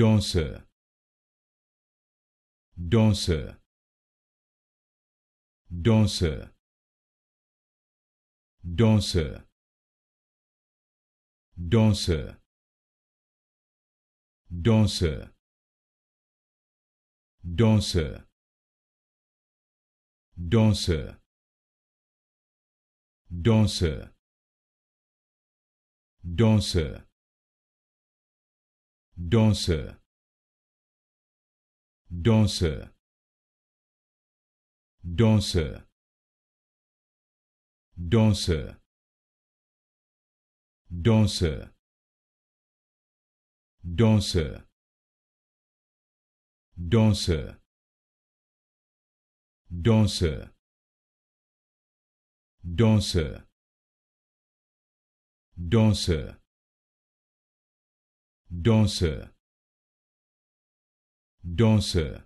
danseur danseur danseur danseur danseur danseur danseur danseur danseur danseur danseur danseur danseur danseur danseur danseur danseur danseur danseur danseur danseur danseur